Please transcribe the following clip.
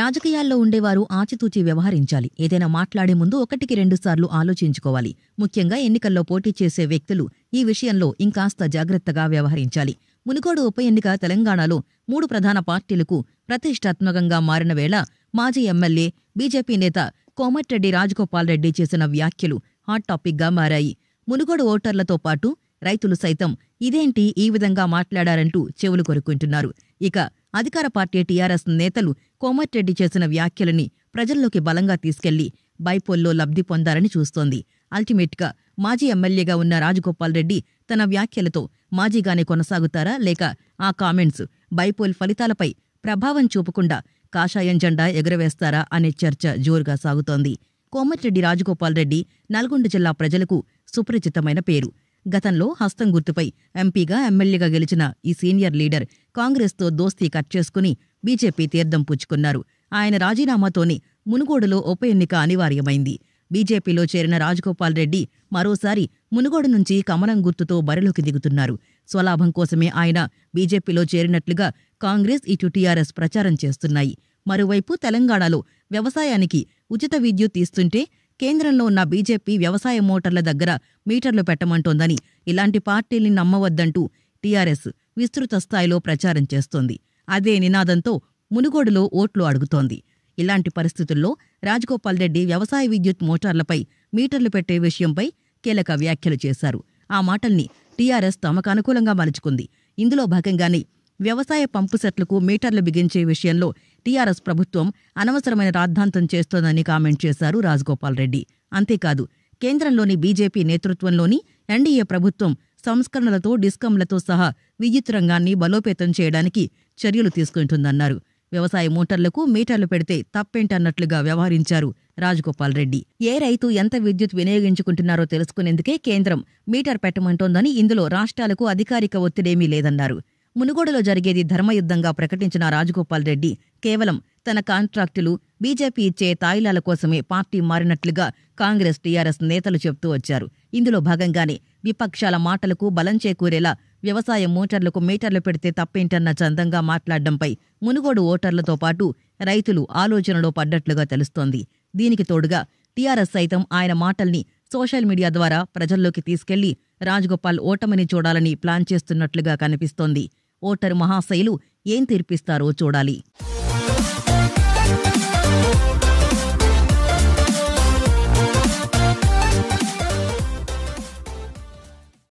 రాజకీయాల్లో ఉండేవారు ఆచితూచి వ్యవహరించాలి ఏదైనా మాట్లాడే ముందు ఒకటికి రెండుసార్లు ఆలోచించుకోవాలి ముఖ్యంగా ఎన్నికల్లో పోటీ చేసే వ్యక్తులు ఈ విషయంలో ఇంకాస్త జాగ్రత్తగా వ్యవహరించాలి మునుగోడు ఉప ఎన్నిక తెలంగాణలో మూడు ప్రధాన పార్టీలకు ప్రతిష్టాత్మకంగా మారిన వేళ మాజీ ఎమ్మెల్యే బీజేపీ నేత కోమటిరెడ్డి రాజగోపాల్ రెడ్డి చేసిన వ్యాఖ్యలు హాట్ టాపిక్గా మారాయి మునుగోడు ఓటర్లతో పాటు రైతులు సైతం ఇదేంటి ఈ విధంగా మాట్లాడారంటూ చెవులు కొరుక్కుంటున్నారు ఇక అధికార పార్టీ టీఆర్ఎస్ నేతలు కోమటిరెడ్డి చేసిన వ్యాఖ్యలని ప్రజల్లోకి బలంగా తీసుకెళ్లి బైపోల్లో లబ్ధి పొందారని చూస్తోంది అల్టిమేట్గా మాజీ ఎమ్మెల్యేగా ఉన్న రాజగోపాల్ రెడ్డి తన వ్యాఖ్యలతో మాజీగానే కొనసాగుతారా లేక ఆ కామెంట్స్ బైపోల్ ఫలితాలపై ప్రభావం చూపకుండా కాషాయం జెండా ఎగురవేస్తారా అనే చర్చ జోరుగా సాగుతోంది కోమటిరెడ్డి రాజగోపాల్ రెడ్డి నల్గొండ జిల్లా ప్రజలకు సుపరిచితమైన పేరు గతంలో హస్తం గుర్తుపై ఎంపీగా ఎమ్మెల్యేగా గెలిచిన ఈ సీనియర్ లీడర్ కాంగ్రెస్తో దోస్తీ కట్ చేసుకుని బీజేపీ తీర్థం పుచ్చుకున్నారు ఆయన రాజీనామాతోనే మునుగోడులో ఉప ఎన్నిక అనివార్యమైంది బీజేపీలో చేరిన రాజగోపాల్ రెడ్డి మరోసారి మునుగోడు నుంచి కమలం గుర్తుతో బరిలోకి దిగుతున్నారు స్వలాభం కోసమే ఆయన బీజేపీలో చేరినట్లుగా కాంగ్రెస్ ఇటు టీఆర్ఎస్ ప్రచారం చేస్తున్నాయి మరోవైపు తెలంగాణలో వ్యవసాయానికి ఉచిత విద్యుత్ ఇస్తుంటే కేంద్రంలో ఉన్న బీజేపీ వ్యవసాయ మోటార్ల దగ్గర మీటర్లు పెట్టమంటోందని ఇలాంటి పార్టీల్ని నమ్మవద్దంటూ టీఆర్ఎస్ విస్తృత స్థాయిలో ప్రచారం చేస్తోంది అదే నినాదంతో మునుగోడులో ఓట్లు అడుగుతోంది ఇలాంటి పరిస్థితుల్లో రాజగోపాల్ రెడ్డి వ్యవసాయ విద్యుత్ మోటార్లపై మీటర్లు పెట్టే విషయంపై కీలక వ్యాఖ్యలు చేశారు ఆ మాటల్ని టీఆర్ఎస్ తమకు అనుకూలంగా మలుచుకుంది ఇందులో భాగంగానే వ్యవసాయ పంపు సెట్లకు మీటర్లు బిగించే విషయంలో టీఆర్ఎస్ ప్రభుత్వం అనవసరమైన రాద్ధాంతం చేస్తోందని కామెంట్ చేశారు రాజగోపాల్ రెడ్డి అంతేకాదు కేంద్రంలోని బీజేపీ నేతృత్వంలోని ఎన్డీఏ ప్రభుత్వం సంస్కరణలతో డిస్కంలతో సహా విద్యుత్ రంగాన్ని బలోపేతం చేయడానికి చర్యలు తీసుకుంటుందన్నారు వ్యవసాయ మోటార్లకు మీటర్లు పెడితే తప్పేంటన్నట్లుగా వ్యవహరించారు రాజగోపాల్ రెడ్డి ఏ రైతు ఎంత విద్యుత్ వినియోగించుకుంటున్నారో తెలుసుకునేందుకే కేంద్రం మీటర్ పెట్టమంటోందని ఇందులో రాష్ట్రాలకు అధికారిక ఒత్తిడేమీ లేదన్నారు మునుగోడులో జరిగేది ధర్మయుద్ధంగా ప్రకటించిన రాజగోపాల్ రెడ్డి కేవలం తన కాంట్రాక్టులు బీజేపీ ఇచ్చే తాయిలాల కోసమే పార్టీ మారినట్లుగా కాంగ్రెస్ టీఆర్ఎస్ నేతలు చెబుతూ వచ్చారు ఇందులో భాగంగానే విపక్షాల మాటలకు బలం చేకూరేలా వ్యవసాయ మోటార్లకు మీటర్లు పెడితే తప్పేంటన్న చందంగా మాట్లాడడంపై మునుగోడు ఓటర్లతో పాటు రైతులు ఆలోచనలో పడ్డట్లుగా తెలుస్తోంది దీనికి తోడుగా టీఆర్ఎస్ సైతం ఆయన మాటల్ని సోషల్ మీడియా ద్వారా ప్రజల్లోకి తీసుకెళ్లి రాజ్గోపాల్ ఓటమిని చూడాలని ప్లాన్ చేస్తున్నట్లుగా కనిపిస్తోంది ఓటరు మహాశైలు ఏం తీర్పిస్తారో చూడాలి